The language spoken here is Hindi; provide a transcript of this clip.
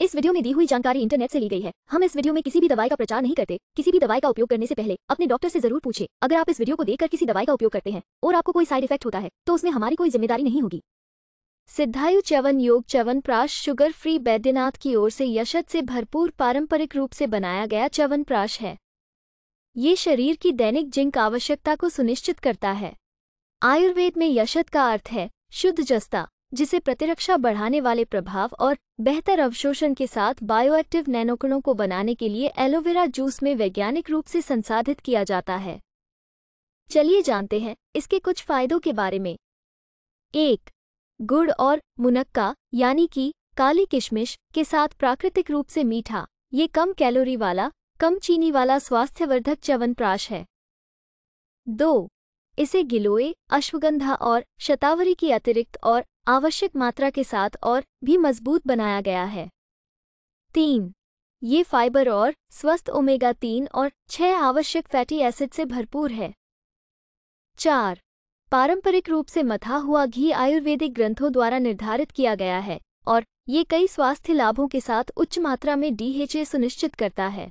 इस वीडियो में दी हुई जानकारी इंटरनेट से ली गई है हम इस वीडियो में किसी भी दवाई का प्रचार नहीं करते किसी भी दवाई का उपयोग करने से पहले अपने डॉक्टर से जरूर पूछे अगर आप इस वीडियो को देखकर किसी दवाई का उपयोग करते हैं और आपको कोई साइड इफेक्ट होता है तो उसमें हमारी कोई जिम्मेदारी नहीं होगी Siddhayu Chyawan Yog Chyawanprash sugar free Baidyanath की ओर से यशद से भरपूर पारंपरिक रूप से बनाया गया चवन प्राश है ये शरीर की दैनिक जिंक आवश्यकता को सुनिश्चित करता है आयुर्वेद में यशद का अर्थ है शुद्ध जस्ता जिसे प्रतिरक्षा बढ़ाने वाले प्रभाव और बेहतर अवशोषण के साथ बायोएक्टिव नैनोकणों को बनाने के लिए एलोवेरा जूस में वैज्ञानिक रूप से संसाधित किया जाता है चलिए जानते हैं इसके कुछ फायदों के बारे में एक गुड़ और मुनक्का यानी कि काली किशमिश के साथ प्राकृतिक रूप से मीठा ये कम कैलोरी वाला कम चीनी वाला स्वास्थ्यवर्धक च्यवनप्राश है दो इसे गिलोय अश्वगंधा और शतावरी की अतिरिक्त और आवश्यक मात्रा के साथ और भी मजबूत बनाया गया है तीन ये फाइबर और स्वस्थ ओमेगा तीन और छह आवश्यक फैटी एसिड से भरपूर है चार पारंपरिक रूप से मथा हुआ घी आयुर्वेदिक ग्रंथों द्वारा निर्धारित किया गया है और ये कई स्वास्थ्य लाभों के साथ उच्च मात्रा में डीएचए सुनिश्चित करता है